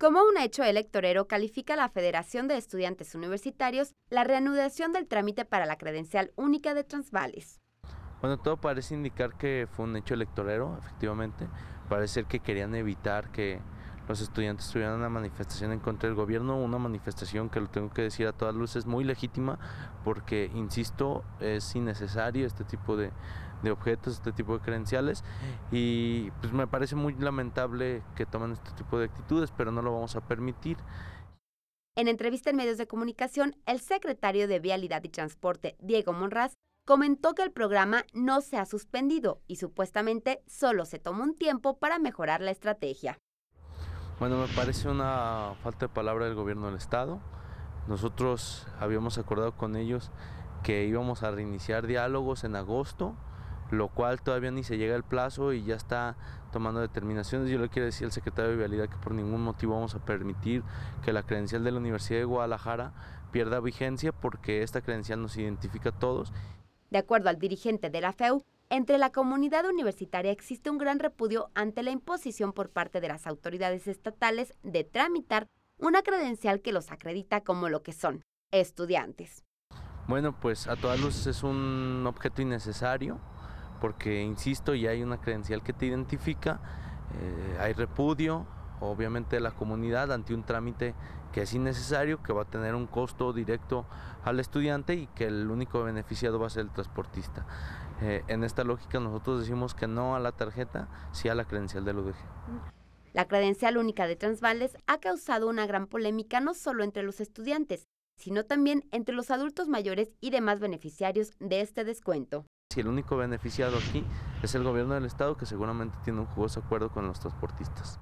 Como un hecho electorero califica la Federación de Estudiantes Universitarios la reanudación del trámite para la credencial única de Transvales. Bueno, todo parece indicar que fue un hecho electorero, efectivamente. Parece que querían evitar que, los estudiantes tuvieron una manifestación en contra del gobierno, una manifestación que lo tengo que decir a todas luces muy legítima porque, insisto, es innecesario este tipo de, objetos, este tipo de credenciales y pues me parece muy lamentable que tomen este tipo de actitudes, pero no lo vamos a permitir. En entrevista en medios de comunicación, el secretario de Vialidad y Transporte, Diego Monraz, comentó que el programa no se ha suspendido y supuestamente solo se tomó un tiempo para mejorar la estrategia. Bueno, me parece una falta de palabra del gobierno del Estado. Nosotros habíamos acordado con ellos que íbamos a reiniciar diálogos en agosto, lo cual todavía ni se llega al plazo y ya está tomando determinaciones. Yo le quiero decir al secretario de Vialidad que por ningún motivo vamos a permitir que la credencial de la Universidad de Guadalajara pierda vigencia porque esta credencial nos identifica a todos. De acuerdo al dirigente de la FEU, entre la comunidad universitaria existe un gran repudio ante la imposición por parte de las autoridades estatales de tramitar una credencial que los acredita como lo que son, estudiantes. Bueno, pues a todas luces es un objeto innecesario porque, insisto, ya hay una credencial que te identifica, eh, hay repudio, obviamente, de la comunidad ante un trámite que es innecesario, que va a tener un costo directo al estudiante y que el único beneficiado va a ser el transportista. Eh, en esta lógica nosotros decimos que no a la tarjeta, sí a la credencial del UDG. La credencial única de Transvales ha causado una gran polémica no solo entre los estudiantes, sino también entre los adultos mayores y demás beneficiarios de este descuento. Si el único beneficiado aquí es el gobierno del estado que seguramente tiene un jugoso acuerdo con los transportistas.